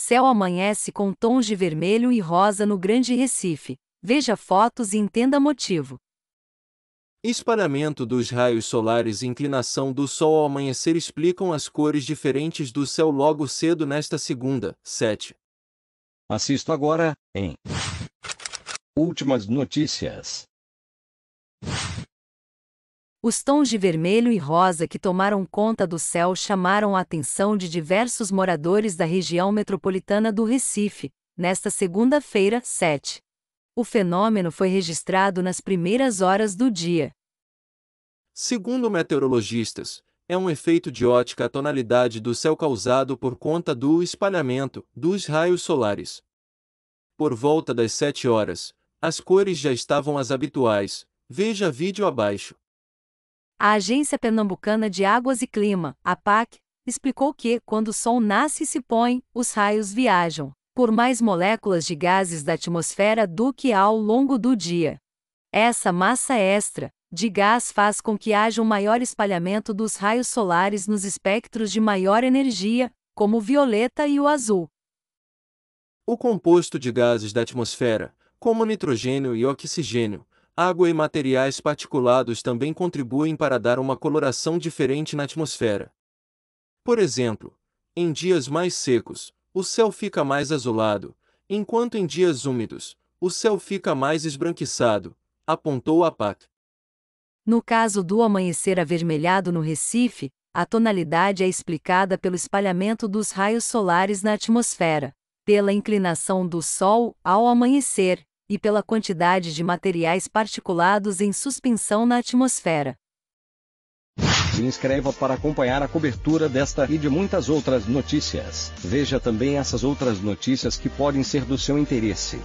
Céu amanhece com tons de vermelho e rosa no Grande Recife. Veja fotos e entenda motivo. Esparamento dos raios solares e inclinação do Sol ao amanhecer explicam as cores diferentes do céu logo cedo nesta segunda, 7. Assisto agora, em Últimas notícias. Os tons de vermelho e rosa que tomaram conta do céu chamaram a atenção de diversos moradores da região metropolitana do Recife, nesta segunda-feira, 7. O fenômeno foi registrado nas primeiras horas do dia. Segundo meteorologistas, é um efeito de ótica à tonalidade do céu causado por conta do espalhamento dos raios solares. Por volta das 7 horas, as cores já estavam as habituais, veja vídeo abaixo. A Agência Pernambucana de Águas e Clima, PAC, explicou que, quando o Sol nasce e se põe, os raios viajam por mais moléculas de gases da atmosfera do que ao longo do dia. Essa massa extra de gás faz com que haja um maior espalhamento dos raios solares nos espectros de maior energia, como o violeta e o azul. O composto de gases da atmosfera, como nitrogênio e oxigênio, água e materiais particulados também contribuem para dar uma coloração diferente na atmosfera. Por exemplo, em dias mais secos, o céu fica mais azulado, enquanto em dias úmidos, o céu fica mais esbranquiçado, apontou a PAC. No caso do amanhecer avermelhado no Recife, a tonalidade é explicada pelo espalhamento dos raios solares na atmosfera, pela inclinação do Sol ao amanhecer e pela quantidade de materiais particulados em suspensão na atmosfera. Se inscreva para acompanhar a cobertura desta e de muitas outras notícias. Veja também essas outras notícias que podem ser do seu interesse.